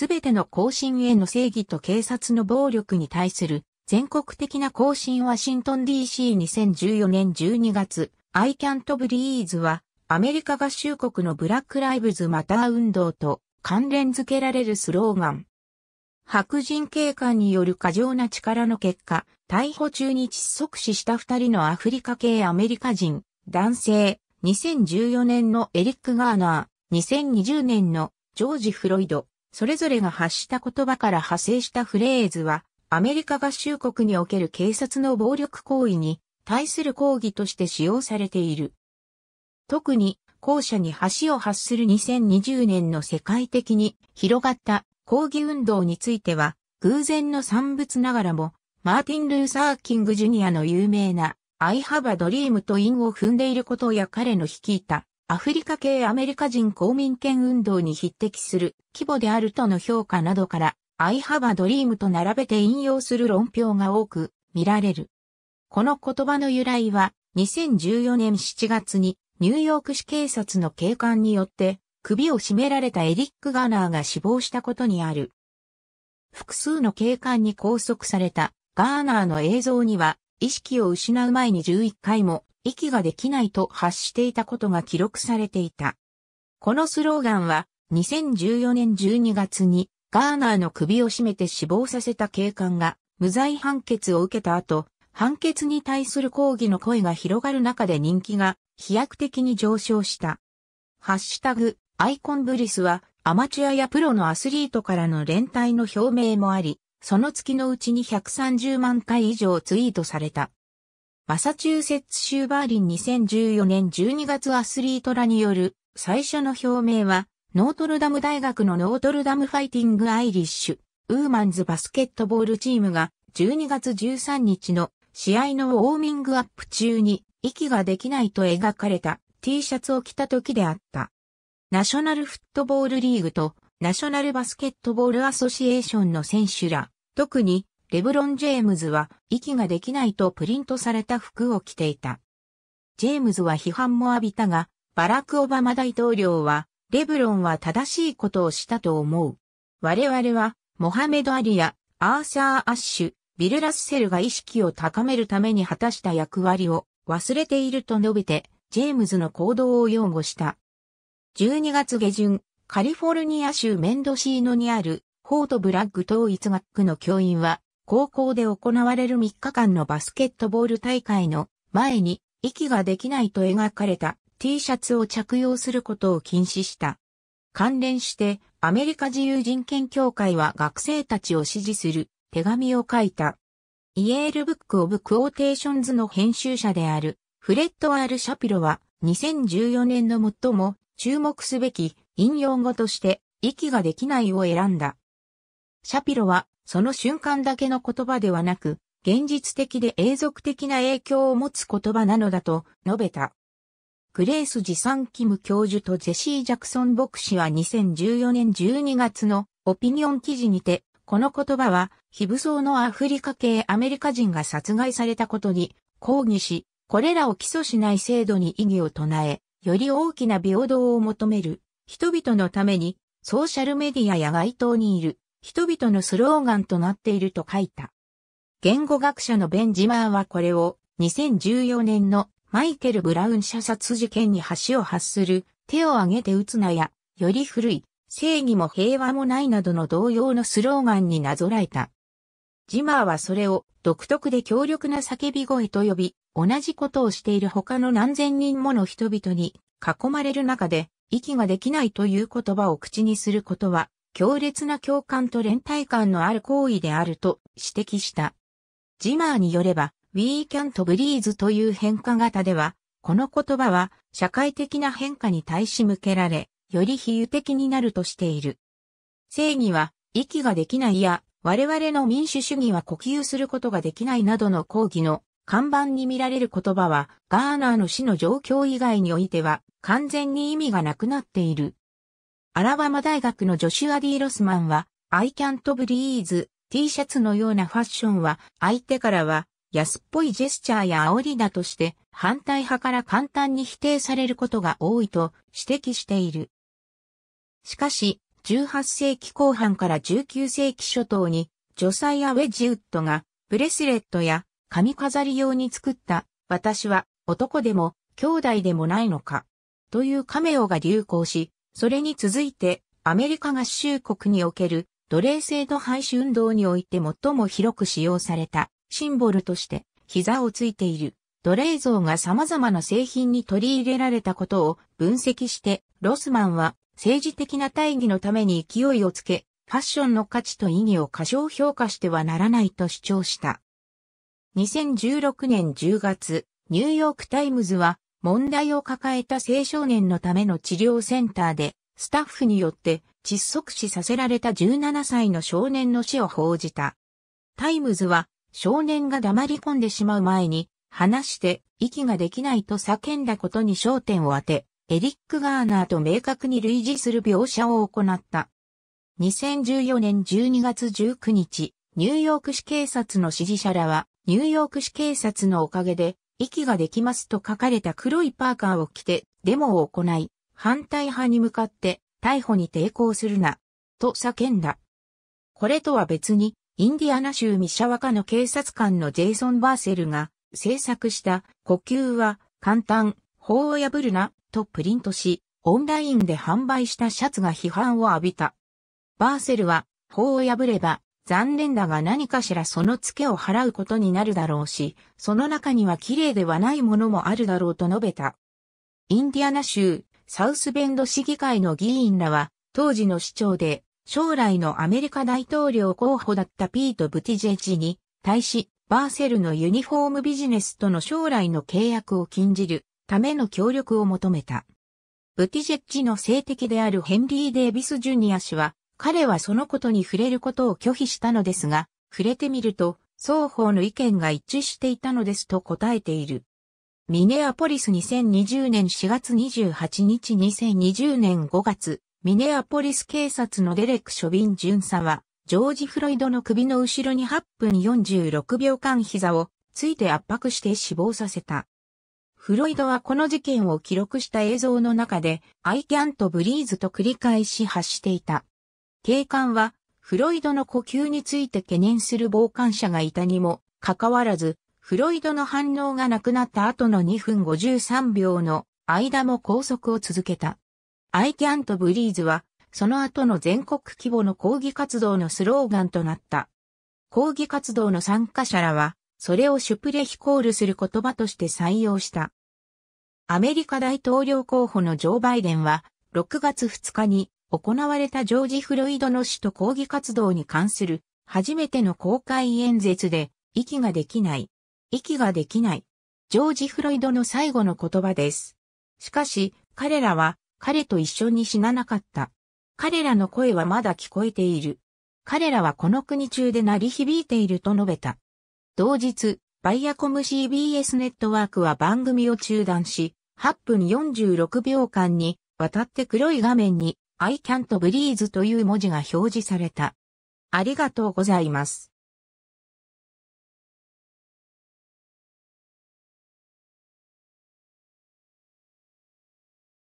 すべての更新への正義と警察の暴力に対する全国的な更新ワシントン DC2014 年12月、I can't breathe はアメリカ合衆国のブラックライブズマター運動と関連付けられるスローガン。白人警官による過剰な力の結果、逮捕中に窒息死した二人のアフリカ系アメリカ人、男性、2014年のエリック・ガーナー、2020年のジョージ・フロイド、それぞれが発した言葉から派生したフレーズは、アメリカ合衆国における警察の暴力行為に対する抗議として使用されている。特に、後者に橋を発する2020年の世界的に広がった抗議運動については、偶然の産物ながらも、マーティン・ルーサー・キング・ジュニアの有名な、アイ・ハバ・ドリームと韻を踏んでいることや彼の率いたアフリカ系アメリカ人公民権運動に匹敵する規模であるとの評価などから、アイハバドリームと並べて引用する論評が多く見られる。この言葉の由来は、2014年7月にニューヨーク市警察の警官によって首を絞められたエリック・ガーナーが死亡したことにある。複数の警官に拘束されたガーナーの映像には意識を失う前に11回も息ができないと発していたことが記録されていた。このスローガンは2014年12月にガーナーの首を絞めて死亡させた警官が無罪判決を受けた後、判決に対する抗議の声が広がる中で人気が飛躍的に上昇した。ハッシュタグ、アイコンブリスはアマチュアやプロのアスリートからの連帯の表明もあり、その月のうちに130万回以上ツイートされた。マサチューセッツ州バーリン2014年12月アスリートらによる最初の表明は、ノートルダム大学のノートルダムファイティングアイリッシュ、ウーマンズバスケットボールチームが12月13日の試合のウォーミングアップ中に息ができないと描かれた T シャツを着た時であった。ナショナルフットボールリーグとナショナルバスケットボールアソシエーションの選手ら、特にレブロン・ジェームズは息ができないとプリントされた服を着ていた。ジェームズは批判も浴びたが、バラク・オバマ大統領は、レブロンは正しいことをしたと思う。我々は、モハメド・アリア、アーサー・アッシュ、ビル・ラッセルが意識を高めるために果たした役割を忘れていると述べて、ジェームズの行動を擁護した。12月下旬、カリフォルニア州メンドシーノにある、ホート・ブラッグ統一学区の教員は、高校で行われる3日間のバスケットボール大会の前に息ができないと描かれた T シャツを着用することを禁止した。関連してアメリカ自由人権協会は学生たちを支持する手紙を書いた。イエールブックオブクオーテーションズの編集者であるフレッド・アール・シャピロは2014年の最も注目すべき引用語として息ができないを選んだ。シャピロはその瞬間だけの言葉ではなく、現実的で永続的な影響を持つ言葉なのだと述べた。グレース・ジサン・キム教授とジェシー・ジャクソン牧師は2014年12月のオピニオン記事にて、この言葉は、非武装のアフリカ系アメリカ人が殺害されたことに抗議し、これらを起訴しない制度に異議を唱え、より大きな平等を求める人々のために、ソーシャルメディアや街頭にいる人々のスローガンとなっていると書いた。言語学者のベンジマーはこれを2014年のマイケル・ブラウン射殺事件に橋を発する手を挙げて撃つなや、より古い正義も平和もないなどの同様のスローガンになぞらえた。ジマーはそれを独特で強力な叫び声と呼び、同じことをしている他の何千人もの人々に囲まれる中で息ができないという言葉を口にすることは強烈な共感と連帯感のある行為であると指摘した。ジマーによれば、We can't breathe という変化型では、この言葉は社会的な変化に対し向けられ、より比喩的になるとしている。正義は、息ができないや、我々の民主主義は呼吸することができないなどの抗議の看板に見られる言葉は、ガーナーの死の状況以外においては完全に意味がなくなっている。アラバマ大学のジョシュア・ディ・ロスマンは、アイキャント・ブリーズ、T シャツのようなファッションは、相手からは、安っぽいジェスチャーや煽りだとして、反対派から簡単に否定されることが多いと指摘している。しかし、18世紀後半から19世紀初頭に、ジョサイア・ウェジウッドが、ブレスレットや髪飾り用に作った、私は男でも兄弟でもないのか、というカメオが流行し、それに続いて、アメリカ合衆国における奴隷制度廃止運動において最も広く使用されたシンボルとして膝をついている奴隷像が様々な製品に取り入れられたことを分析してロスマンは政治的な大義のために勢いをつけファッションの価値と意義を過小評価してはならないと主張した。2016年10月、ニューヨークタイムズは問題を抱えた青少年のための治療センターで、スタッフによって窒息死させられた17歳の少年の死を報じた。タイムズは、少年が黙り込んでしまう前に、話して息ができないと叫んだことに焦点を当て、エリック・ガーナーと明確に類似する描写を行った。2014年12月19日、ニューヨーク市警察の支持者らは、ニューヨーク市警察のおかげで、息ができますと書かれた黒いパーカーを着てデモを行い、反対派に向かって逮捕に抵抗するな、と叫んだ。これとは別に、インディアナ州ミシャワカの警察官のジェイソン・バーセルが制作した呼吸は簡単、法を破るな、とプリントし、オンラインで販売したシャツが批判を浴びた。バーセルは、法を破れば残念だが何かしらそのツケを払うことになるだろうし、その中には綺麗ではないものもあるだろうと述べた。インディアナ州、サウスベンド市議会の議員らは、当時の市長で、将来のアメリカ大統領候補だったピート・ブティジェジに、対し、バーセルのユニフォームビジネスとの将来の契約を禁じるための協力を求めた。ブティジェッジの性的であるヘンリー・デイビス・ジュニア氏は、彼はそのことに触れることを拒否したのですが、触れてみると、双方の意見が一致していたのですと答えている。ミネアポリス2020年4月28日2020年5月、ミネアポリス警察のデレク・ショビン巡査は、ジョージ・フロイドの首の後ろに8分46秒間膝をついて圧迫して死亡させた。フロイドはこの事件を記録した映像の中で、I can't breathe と繰り返し発していた。警官は、フロイドの呼吸について懸念する傍観者がいたにも、かかわらず、フロイドの反応がなくなった後の2分53秒の間も拘束を続けた。アイキャントブリーズは、その後の全国規模の抗議活動のスローガンとなった。抗議活動の参加者らは、それをシュプレヒコールする言葉として採用した。アメリカ大統領候補のジョー・バイデンは、6月2日に行われたジョージ・フロイドの死と抗議活動に関する初めての公開演説で、息ができない。息ができない。ジョージ・フロイドの最後の言葉です。しかし、彼らは彼と一緒に死ななかった。彼らの声はまだ聞こえている。彼らはこの国中で鳴り響いていると述べた。同日、バイアコム CBS ネットワークは番組を中断し、8分46秒間にわたって黒い画面に I can't breathe という文字が表示された。ありがとうございます。